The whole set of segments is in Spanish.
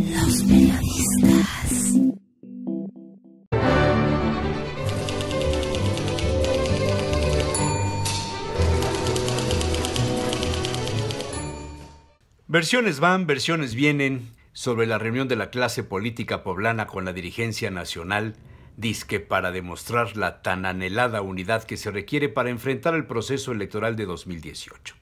Los periodistas. Versiones van, versiones vienen sobre la reunión de la clase política poblana con la dirigencia nacional, disque para demostrar la tan anhelada unidad que se requiere para enfrentar el proceso electoral de 2018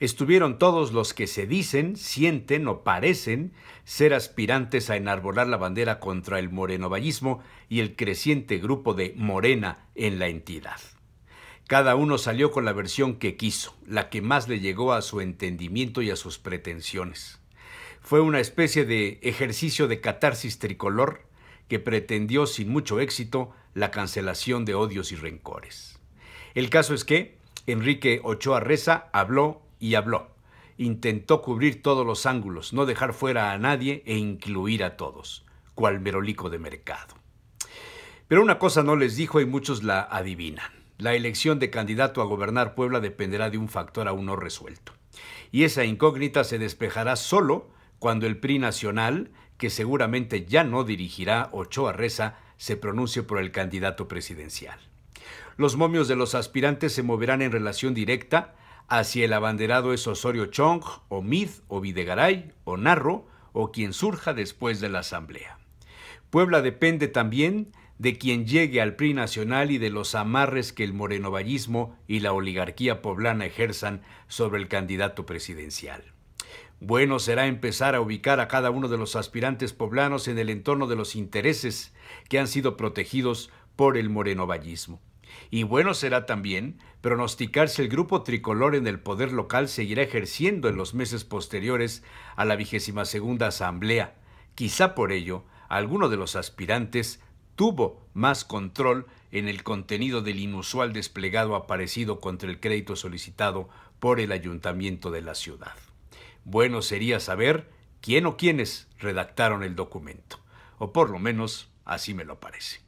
estuvieron todos los que se dicen, sienten o parecen ser aspirantes a enarbolar la bandera contra el morenovallismo y el creciente grupo de Morena en la entidad. Cada uno salió con la versión que quiso, la que más le llegó a su entendimiento y a sus pretensiones. Fue una especie de ejercicio de catarsis tricolor que pretendió sin mucho éxito la cancelación de odios y rencores. El caso es que Enrique Ochoa Reza habló y habló. Intentó cubrir todos los ángulos, no dejar fuera a nadie e incluir a todos, cual merolico de mercado. Pero una cosa no les dijo y muchos la adivinan. La elección de candidato a gobernar Puebla dependerá de un factor aún no resuelto. Y esa incógnita se despejará solo cuando el PRI nacional, que seguramente ya no dirigirá Ochoa Reza, se pronuncie por el candidato presidencial. Los momios de los aspirantes se moverán en relación directa Hacia el abanderado es Osorio Chong, o Mid, o Videgaray, o Narro, o quien surja después de la Asamblea. Puebla depende también de quien llegue al PRI nacional y de los amarres que el morenovallismo y la oligarquía poblana ejerzan sobre el candidato presidencial. Bueno será empezar a ubicar a cada uno de los aspirantes poblanos en el entorno de los intereses que han sido protegidos por el morenovallismo. Y bueno será también pronosticar si el grupo tricolor en el poder local seguirá ejerciendo en los meses posteriores a la vigésima segunda asamblea. Quizá por ello, alguno de los aspirantes tuvo más control en el contenido del inusual desplegado aparecido contra el crédito solicitado por el ayuntamiento de la ciudad. Bueno sería saber quién o quiénes redactaron el documento, o por lo menos así me lo parece.